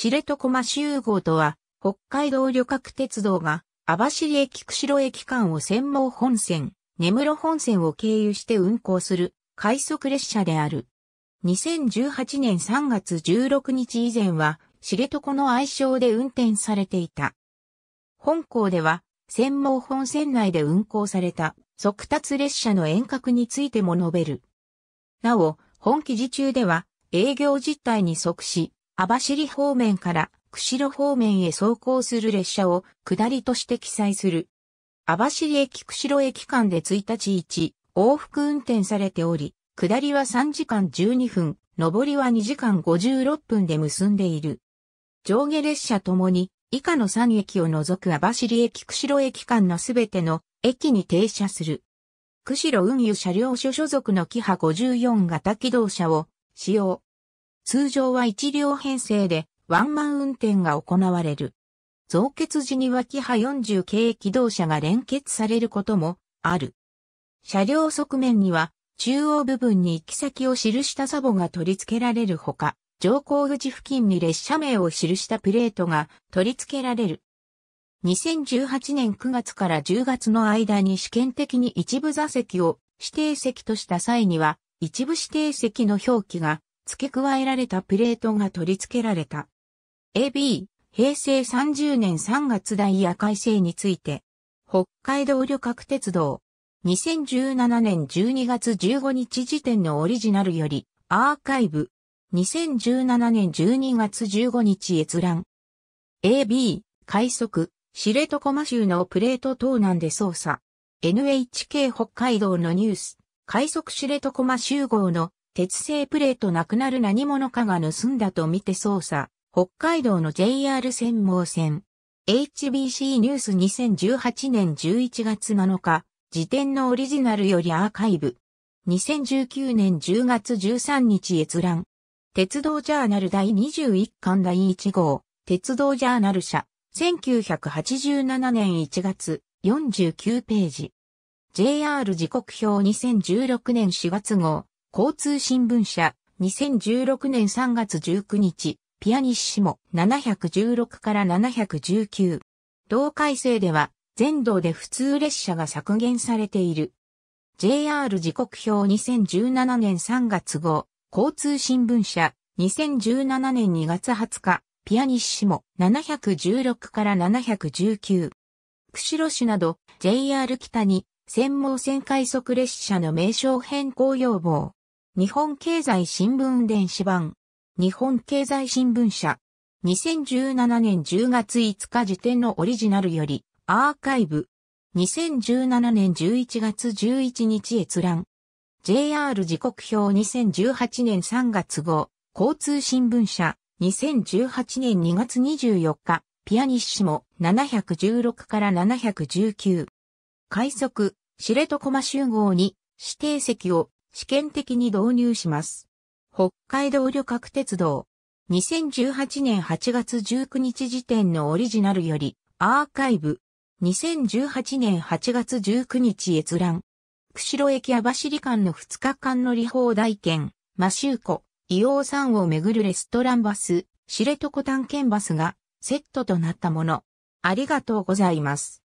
知床マ集合とは、北海道旅客鉄道が、網走駅釧路駅間を専門本線、根室本線を経由して運行する、快速列車である。2018年3月16日以前は、知床の愛称で運転されていた。本校では、専門本線内で運行された、速達列車の遠隔についても述べる。なお、本記事中では、営業実態に即し、網走方面から釧路方面へ走行する列車を下りとして記載する。網走駅釧路駅間で1日1往復運転されており、下りは3時間12分、上りは2時間56分で結んでいる。上下列車ともに以下の3駅を除く網走駅釧路駅間のすべての駅に停車する。釧路運輸車両所所属のキハ54型機動車を使用。通常は1両編成でワンマン運転が行われる。増結時にはキ40系機動車が連結されることもある。車両側面には中央部分に行き先を記したサボが取り付けられるほか、乗降口付近に列車名を記したプレートが取り付けられる。2018年9月から10月の間に試験的に一部座席を指定席とした際には、一部指定席の表記が付け加えられたプレートが取り付けられた。AB、平成30年3月ダイヤ改正について、北海道旅客鉄道、2017年12月15日時点のオリジナルより、アーカイブ、2017年12月15日閲覧。AB、快速、知床間州のプレート東難で操作。NHK 北海道のニュース、快速知床間州号の鉄製プレートなくなる何者かが盗んだとみて捜査、北海道の JR 専門線。HBC ニュース2018年11月7日、時点のオリジナルよりアーカイブ。2019年10月13日閲覧。鉄道ジャーナル第21巻第1号、鉄道ジャーナル社、1987年1月、49ページ。JR 時刻表2016年4月号、交通新聞社、2016年3月19日、ピアニッシモ716から719。同改正では、全道で普通列車が削減されている。JR 時刻表2017年3月号、交通新聞社、2017年2月20日、ピアニッシモ716から719。釧路市など JR 北に専門線快速列車の名称変更要望。日本経済新聞電子版、日本経済新聞社、2017年10月5日時点のオリジナルより、アーカイブ、2017年11月11日閲覧、JR 時刻表2018年3月号、交通新聞社、2018年2月24日、ピアニッシモ716から719。快速、知床間集合に指定席を試験的に導入します。北海道旅客鉄道。2018年8月19日時点のオリジナルより、アーカイブ。2018年8月19日閲覧。釧路駅網走間の2日間乗り放題券、マシューコ、伊王山をめぐるレストランバス、知床探検バスがセットとなったもの。ありがとうございます。